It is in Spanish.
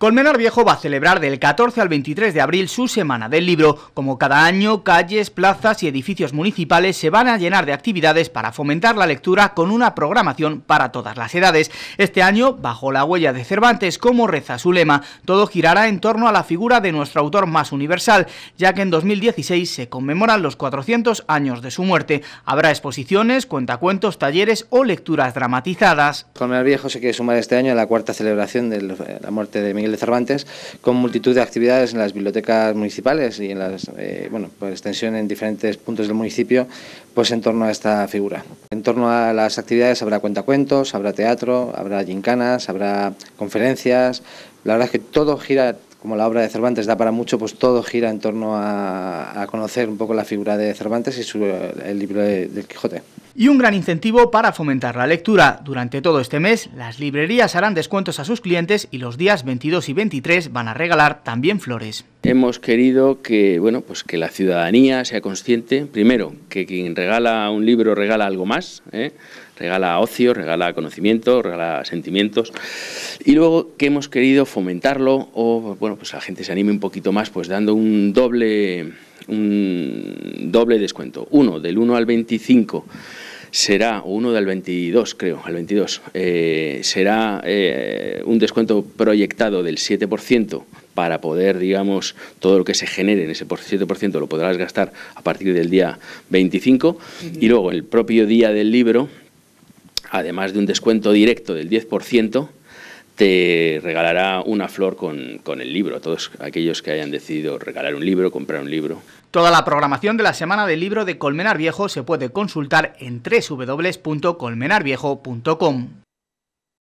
Colmenar Viejo va a celebrar del 14 al 23 de abril su Semana del Libro. Como cada año, calles, plazas y edificios municipales se van a llenar de actividades para fomentar la lectura con una programación para todas las edades. Este año, bajo la huella de Cervantes, como reza su lema, todo girará en torno a la figura de nuestro autor más universal, ya que en 2016 se conmemoran los 400 años de su muerte. Habrá exposiciones, cuentacuentos, talleres o lecturas dramatizadas. Colmenar Viejo se quiere sumar este año a la cuarta celebración de la muerte de Miguel de Cervantes, con multitud de actividades en las bibliotecas municipales y en las, eh, bueno, por pues extensión en diferentes puntos del municipio, pues en torno a esta figura. En torno a las actividades habrá cuentacuentos, habrá teatro, habrá gincanas, habrá conferencias. La verdad es que todo gira como la obra de Cervantes da para mucho, pues todo gira en torno a, conocer un poco la figura de Cervantes y su, el libro de, del Quijote y un gran incentivo para fomentar la lectura. Durante todo este mes, las librerías harán descuentos a sus clientes y los días 22 y 23 van a regalar también flores. Hemos querido que, bueno, pues que la ciudadanía sea consciente, primero, que quien regala un libro regala algo más, ¿eh? regala ocio, regala conocimiento, regala sentimientos y luego que hemos querido fomentarlo o bueno, pues la gente se anime un poquito más pues dando un doble un doble descuento, uno del 1 al 25 será uno del 22, creo, al 22, eh, será eh, un descuento proyectado del 7% para poder, digamos, todo lo que se genere en ese 7% lo podrás gastar a partir del día 25 y luego el propio día del libro, además de un descuento directo del 10%, te regalará una flor con, con el libro, a todos aquellos que hayan decidido regalar un libro, comprar un libro. Toda la programación de la Semana del Libro de Colmenar Viejo se puede consultar en www.colmenarviejo.com.